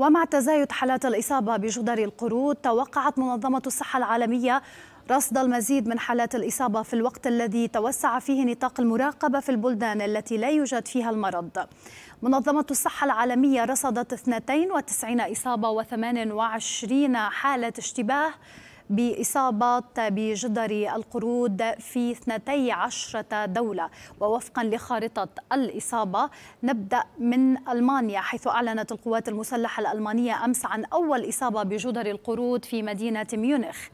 ومع تزايد حالات الإصابة بجدر القرود توقعت منظمة الصحة العالمية رصد المزيد من حالات الإصابة في الوقت الذي توسع فيه نطاق المراقبة في البلدان التي لا يوجد فيها المرض منظمة الصحة العالمية رصدت 92 إصابة و28 حالة اشتباه بإصابات بجدر القرود في 12 دولة ووفقا لخارطة الإصابة نبدأ من ألمانيا حيث أعلنت القوات المسلحة الألمانية أمس عن أول إصابة بجدر القرود في مدينة ميونخ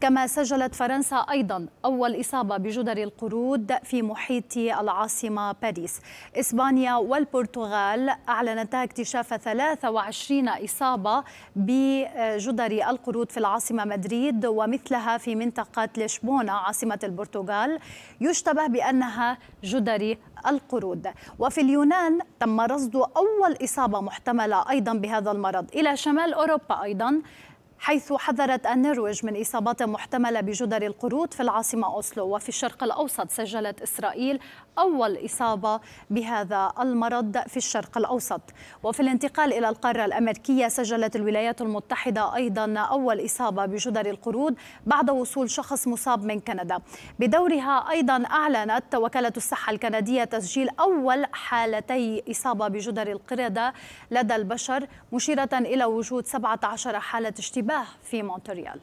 كما سجلت فرنسا أيضا أول إصابة بجدر القرود في محيط العاصمة باريس إسبانيا والبرتغال أعلنتا اكتشاف 23 إصابة بجدر القرود في العاصمة مدريد ومثلها في منطقة لشبونة عاصمة البرتغال يشتبه بأنها جدر القرود وفي اليونان تم رصد أول إصابة محتملة أيضا بهذا المرض إلى شمال أوروبا أيضا حيث حذرت النرويج من إصابات محتملة بجدر القرود في العاصمة أوسلو وفي الشرق الأوسط سجلت إسرائيل أول إصابة بهذا المرض في الشرق الأوسط وفي الانتقال إلى القارة الأمريكية سجلت الولايات المتحدة أيضا أول إصابة بجدر القرود بعد وصول شخص مصاب من كندا بدورها أيضا أعلنت وكالة الصحة الكندية تسجيل أول حالتي إصابة بجدر القردة لدى البشر مشيرة إلى وجود 17 حالة اشتباه الانتباه في مونتريال